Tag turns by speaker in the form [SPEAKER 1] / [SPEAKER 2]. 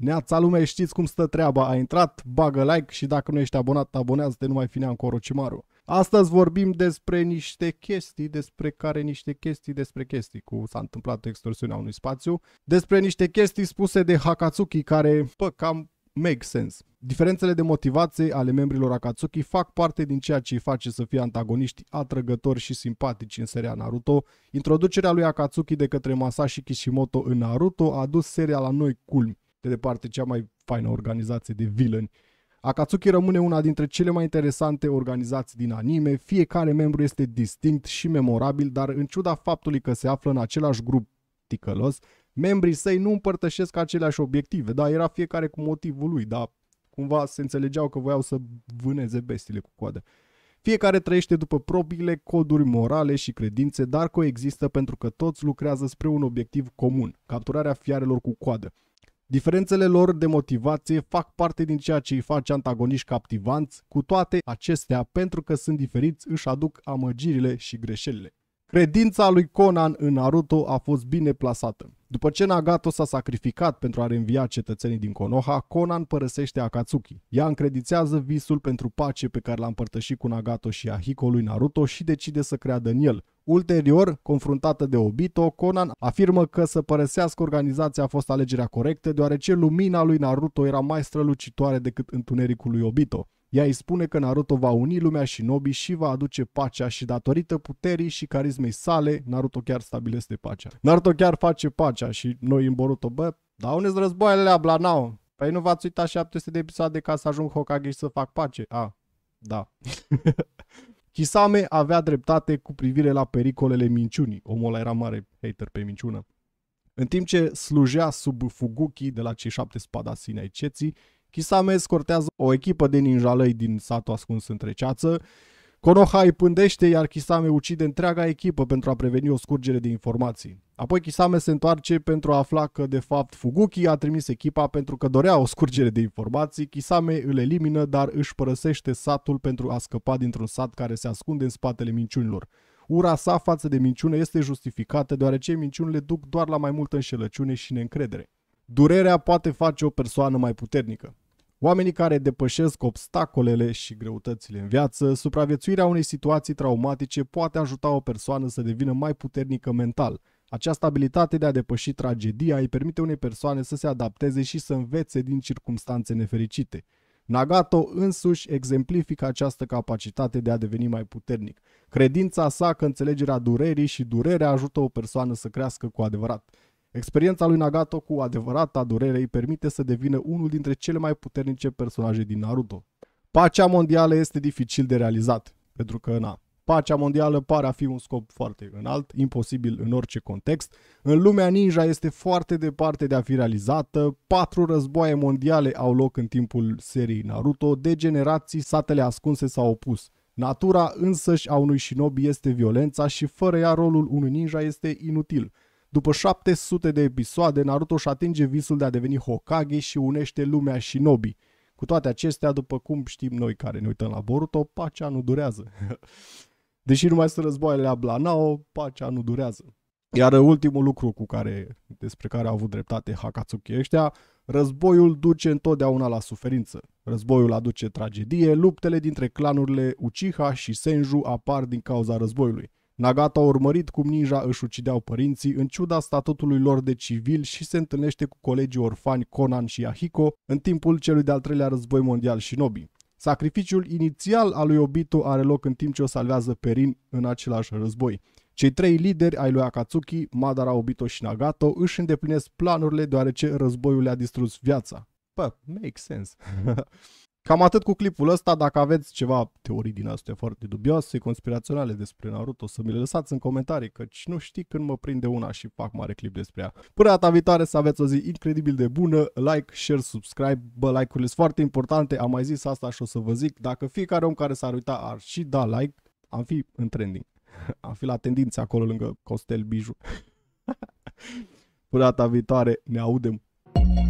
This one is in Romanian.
[SPEAKER 1] Neața lumea, știți cum stă treaba. A intrat, bagă like și dacă nu ești abonat, abonează-te, nu mai fi neam Corocimaru. Astăzi vorbim despre niște chestii, despre care niște chestii, despre chestii, cu s-a întâmplat extorsiunea unui spațiu, despre niște chestii spuse de Hakatsuki care, pă, cam make sense. Diferențele de motivație ale membrilor Akatsuki fac parte din ceea ce îi face să fie antagoniști atrăgători și simpatici în seria Naruto. Introducerea lui Akatsuki de către Masashi Kishimoto în Naruto a dus seria la noi culmi de departe cea mai faină organizație de villain. Akatsuki rămâne una dintre cele mai interesante organizații din anime, fiecare membru este distinct și memorabil, dar în ciuda faptului că se află în același grup ticălos, membrii săi nu împărtășesc aceleași obiective, Dar era fiecare cu motivul lui, dar cumva se înțelegeau că voiau să vâneze bestile cu coadă. Fiecare trăiește după propriile coduri morale și credințe, dar coexistă pentru că toți lucrează spre un obiectiv comun, capturarea fiarelor cu coadă. Diferențele lor de motivație fac parte din ceea ce îi face antagoniști captivanți, cu toate acestea, pentru că sunt diferiți, își aduc amăgirile și greșelile. Credința lui Conan în Naruto a fost bine plasată. După ce Nagato s-a sacrificat pentru a reînvia cetățenii din Konoha, Conan părăsește Akatsuki. Ea încredițează visul pentru pace pe care l-a împărtășit cu Nagato și Ahiko lui Naruto și decide să creadă în el. Ulterior, confruntată de Obito, Conan afirmă că să părăsească organizația a fost alegerea corectă, deoarece lumina lui Naruto era mai strălucitoare decât întunericul lui Obito. Ea îi spune că Naruto va uni lumea Shinobi și va aduce pacea și datorită puterii și carismei sale, Naruto chiar stabilește pacea. Naruto chiar face pacea și noi în Boruto, bă, dar unde războaiele la Blanao? Păi nu v-ați uitat 700 de episoade ca să ajung Hokage și să fac pace? A, da. Chisame avea dreptate cu privire la pericolele minciunii. Omul ăla era mare hater pe minciună. În timp ce slujea sub Fuguki de la cei șapte spada sinei ceții, Kisame scortează o echipă de ninjalăi din satul ascuns între ceață Konoha îi pândește, iar Kisame ucide întreaga echipă pentru a preveni o scurgere de informații. Apoi Kisame se întoarce pentru a afla că de fapt Fuguki a trimis echipa pentru că dorea o scurgere de informații. Kisame îl elimină, dar își părăsește satul pentru a scăpa dintr-un sat care se ascunde în spatele minciunilor. Ura sa față de minciune este justificată deoarece minciunile duc doar la mai multă înșelăciune și neîncredere. Durerea poate face o persoană mai puternică. Oamenii care depășesc obstacolele și greutățile în viață, supraviețuirea unei situații traumatice poate ajuta o persoană să devină mai puternică mental. Această abilitate de a depăși tragedia îi permite unei persoane să se adapteze și să învețe din circumstanțe nefericite. Nagato însuși exemplifică această capacitate de a deveni mai puternic. Credința sa că înțelegerea durerii și durerea ajută o persoană să crească cu adevărat. Experiența lui Nagato cu adevărata durere îi permite să devină unul dintre cele mai puternice personaje din Naruto. Pacea mondială este dificil de realizat, pentru că, na, pacea mondială pare a fi un scop foarte înalt, imposibil în orice context. În lumea ninja este foarte departe de a fi realizată. Patru războaie mondiale au loc în timpul serii Naruto, de generații satele ascunse s-au opus. Natura însăși a unui shinobi este violența și fără ea rolul unui ninja este inutil. După 700 de episoade, Naruto își atinge visul de a deveni Hokage și unește lumea Shinobi. Cu toate acestea, după cum știm noi care ne uităm la Boruto, pacea nu durează. Deși nu mai sunt războaiele la Blanao, pacea nu durează. Iar ultimul lucru cu care, despre care au avut dreptate Hakatsuki ăștia, războiul duce întotdeauna la suferință. Războiul aduce tragedie, luptele dintre clanurile Uchiha și Senju apar din cauza războiului. Nagata a urmărit cum ninja își ucideau părinții în ciuda statutului lor de civil și se întâlnește cu colegii orfani Conan și Ahiko în timpul celui de-al treilea război mondial Shinobi. Sacrificiul inițial al lui Obito are loc în timp ce o salvează Perin în același război. Cei trei lideri ai lui Akatsuki, Madara, Obito și Nagato, își îndeplinesc planurile deoarece războiul le-a distrus viața. Pă, make sense. Cam atât cu clipul ăsta, dacă aveți ceva teorii din astea foarte dubioase, conspiraționale despre Naruto, să mi le lăsați în comentarii, căci nu știi când mă prinde una și fac mare clip despre ea. Până data viitoare să aveți o zi incredibil de bună, like, share, subscribe, bă, like-urile sunt foarte importante, am mai zis asta și o să vă zic, dacă fiecare om care s-ar uita ar și da like, am fi în trending. Am fi la tendință acolo lângă Costel Biju. Până data viitoare, ne audem!